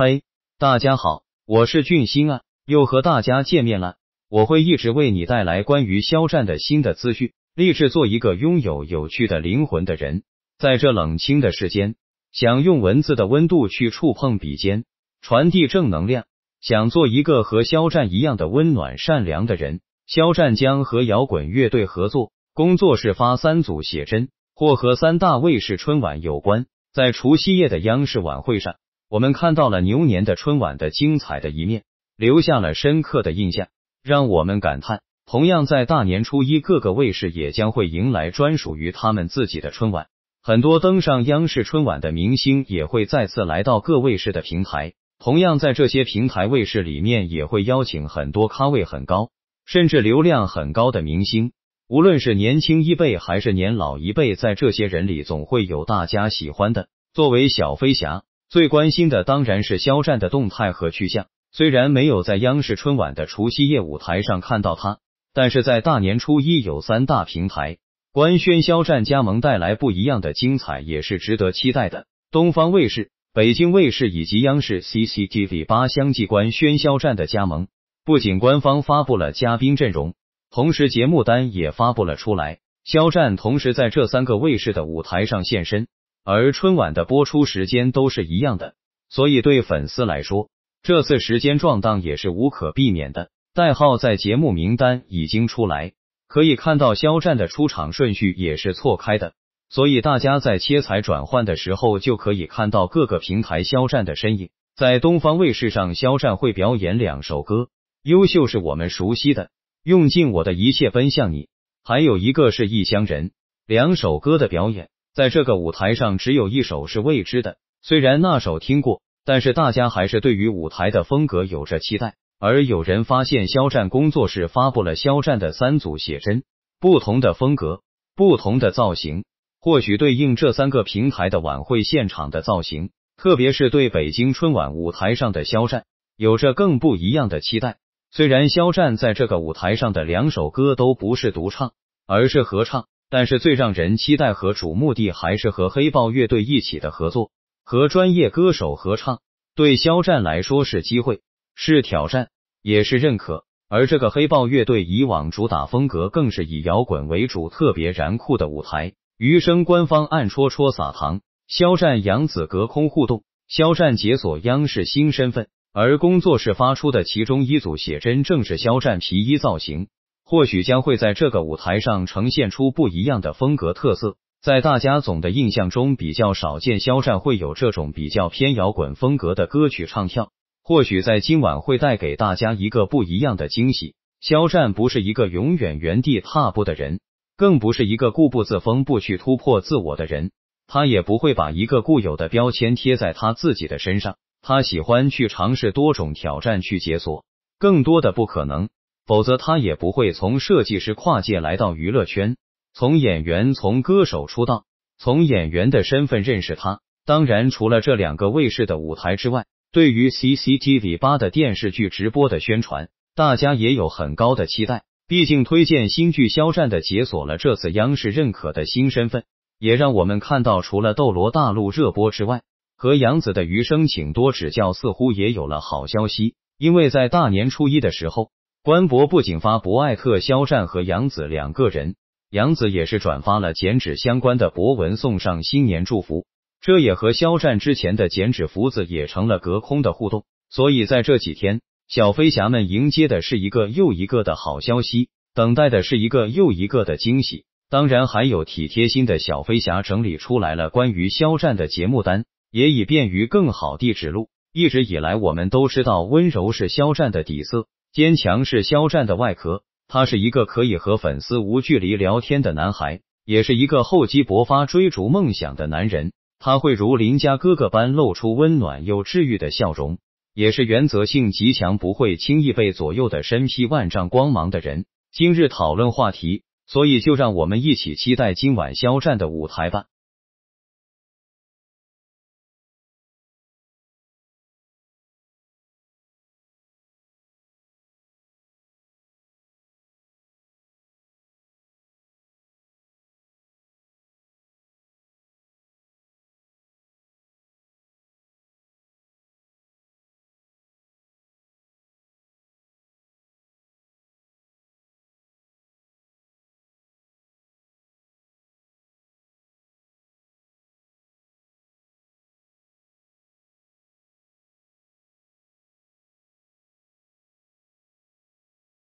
嗨，大家好，我是俊星啊，又和大家见面了。我会一直为你带来关于肖战的新的资讯，立志做一个拥有有趣的灵魂的人。在这冷清的世间，想用文字的温度去触碰笔尖，传递正能量。想做一个和肖战一样的温暖善良的人。肖战将和摇滚乐队合作，工作室发三组写真，或和三大卫视春晚有关。在除夕夜的央视晚会上。我们看到了牛年的春晚的精彩的一面，留下了深刻的印象，让我们感叹。同样，在大年初一，各个卫视也将会迎来专属于他们自己的春晚。很多登上央视春晚的明星也会再次来到各卫视的平台。同样，在这些平台卫视里面，也会邀请很多咖位很高、甚至流量很高的明星。无论是年轻一辈还是年老一辈，在这些人里总会有大家喜欢的。作为小飞侠。最关心的当然是肖战的动态和去向。虽然没有在央视春晚的除夕夜舞台上看到他，但是在大年初一有三大平台官宣肖战加盟，带来不一样的精彩，也是值得期待的。东方卫视、北京卫视以及央视 CCTV 八相继官宣肖战的加盟，不仅官方发布了嘉宾阵容，同时节目单也发布了出来。肖战同时在这三个卫视的舞台上现身。而春晚的播出时间都是一样的，所以对粉丝来说，这次时间撞档也是无可避免的。代号在节目名单已经出来，可以看到肖战的出场顺序也是错开的，所以大家在切彩转换的时候就可以看到各个平台肖战的身影。在东方卫视上，肖战会表演两首歌，《优秀》是我们熟悉的，《用尽我的一切奔向你》，还有一个是《异乡人》，两首歌的表演。在这个舞台上，只有一首是未知的。虽然那首听过，但是大家还是对于舞台的风格有着期待。而有人发现，肖战工作室发布了肖战的三组写真，不同的风格，不同的造型，或许对应这三个平台的晚会现场的造型。特别是对北京春晚舞台上的肖战，有着更不一样的期待。虽然肖战在这个舞台上的两首歌都不是独唱，而是合唱。但是最让人期待和瞩目的还是和黑豹乐队一起的合作，和专业歌手合唱，对肖战来说是机会，是挑战，也是认可。而这个黑豹乐队以往主打风格更是以摇滚为主，特别燃酷的舞台。余生官方暗戳戳撒糖，肖战杨紫隔空互动，肖战解锁央视新身份，而工作室发出的其中一组写真正是肖战皮衣造型。或许将会在这个舞台上呈现出不一样的风格特色，在大家总的印象中比较少见，肖战会有这种比较偏摇滚风格的歌曲唱跳。或许在今晚会带给大家一个不一样的惊喜。肖战不是一个永远原地踏步的人，更不是一个固步自封、不去突破自我的人。他也不会把一个固有的标签贴在他自己的身上。他喜欢去尝试多种挑战，去解锁更多的不可能。否则他也不会从设计师跨界来到娱乐圈，从演员、从歌手出道，从演员的身份认识他。当然，除了这两个卫视的舞台之外，对于 CCTV 八的电视剧直播的宣传，大家也有很高的期待。毕竟，推荐新剧肖战的解锁了这次央视认可的新身份，也让我们看到，除了《斗罗大陆》热播之外，《和杨紫的余生，请多指教》似乎也有了好消息。因为在大年初一的时候。官博不仅发博艾特肖战和杨紫两个人，杨紫也是转发了剪纸相关的博文，送上新年祝福。这也和肖战之前的剪纸福字也成了隔空的互动。所以在这几天，小飞侠们迎接的是一个又一个的好消息，等待的是一个又一个的惊喜。当然，还有体贴心的小飞侠整理出来了关于肖战的节目单，也以便于更好地指路。一直以来，我们都知道温柔是肖战的底色。坚强是肖战的外壳，他是一个可以和粉丝无距离聊天的男孩，也是一个厚积薄发追逐梦想的男人。他会如邻家哥哥般露出温暖又治愈的笑容，也是原则性极强、不会轻易被左右的身披万丈光芒的人。今日讨论话题，所以就让我们一起期待今晚肖战的舞台吧。